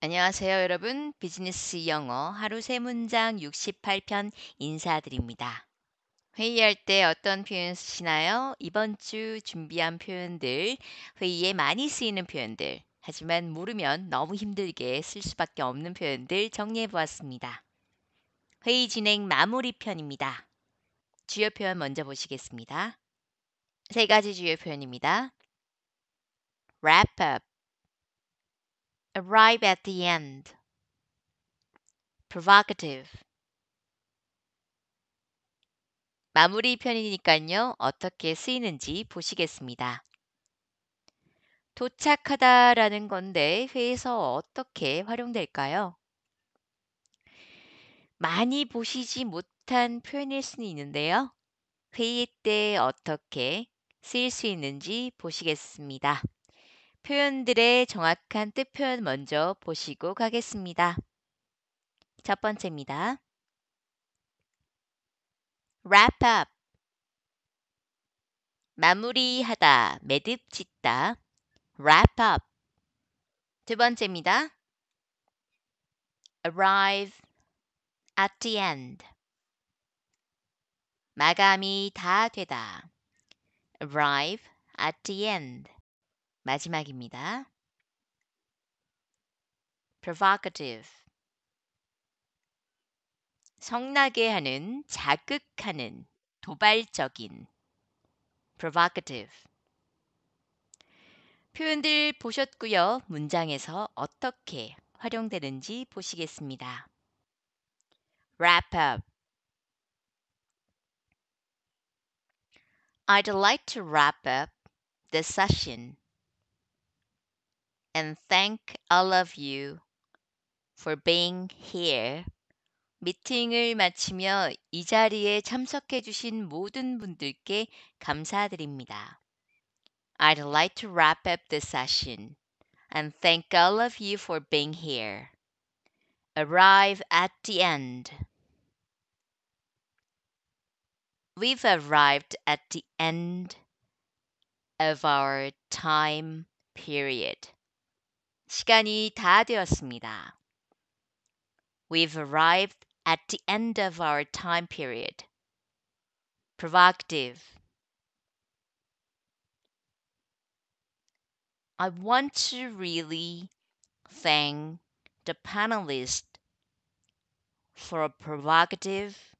안녕하세요, 여러분. 비즈니스 영어 하루 세 문장 68편 인사드립니다. 회의할 때 어떤 표현 쓰시나요? 이번 주 준비한 표현들, 회의에 많이 쓰이는 표현들, 하지만 모르면 너무 힘들게 쓸 수밖에 없는 표현들 정리해 보았습니다. 회의 진행 마무리 편입니다. 주요 표현 먼저 보시겠습니다. 세 가지 주요 표현입니다. wrap up arrive at the end. provocative. 마무리 편이니까요. 어떻게 쓰이는지 보시겠습니다. 도착하다라는 건데 회에서 어떻게 활용될까요? 많이 보시지 못한 표현일 수는 있는데요. 회의 때 어떻게 쓰일 수 있는지 보시겠습니다. 표현들의 정확한 뜻 표현 먼저 보시고 가겠습니다. 첫 번째입니다. wrap up 마무리하다, 매듭 짓다, wrap up 두 번째입니다. arrive at the end 마감이 다 되다, arrive at the end 마지막입니다. provocative 성나게 하는, 자극하는, 도발적인 provocative 표현들 보셨고요. 문장에서 어떻게 활용되는지 보시겠습니다. wrap up I'd like to wrap up the session. and thank all of you for being here. 미팅을 마치며 이 자리에 참석해 주신 모든 분들께 감사드립니다. I'd like to wrap up the session and thank all of you for being here. Arrive at the end. We've arrived at the end of our time period. 시간이 다 되었습니다. We've arrived at the end of our time period. Provocative. I want to really thank the panelists for a provocative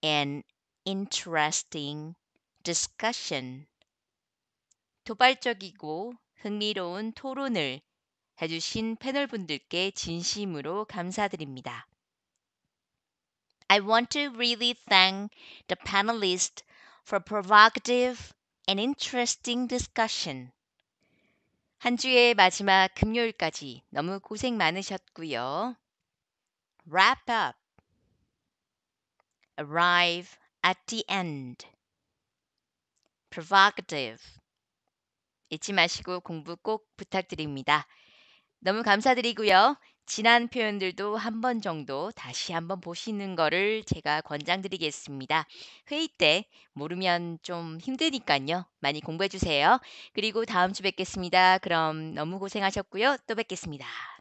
and interesting discussion. 도발적이고 흥미로운 토론을 해주신 패널분들께 진심으로 감사드립니다. I want to really thank the panelists for provocative and interesting discussion. 한 주의 마지막 금요일까지 너무 고생 많으셨고요. wrap up, arrive at the end, provocative, 잊지 마시고 공부 꼭 부탁드립니다. 너무 감사드리고요. 지난 표현들도 한 번 정도 다시 한번 보시는 거를 제가 권장드리겠습니다. 회의 때 모르면 좀 힘드니까요. 많이 공부해 주세요. 그리고 다음 주 뵙겠습니다. 그럼 너무 고생하셨고요. 또 뵙겠습니다.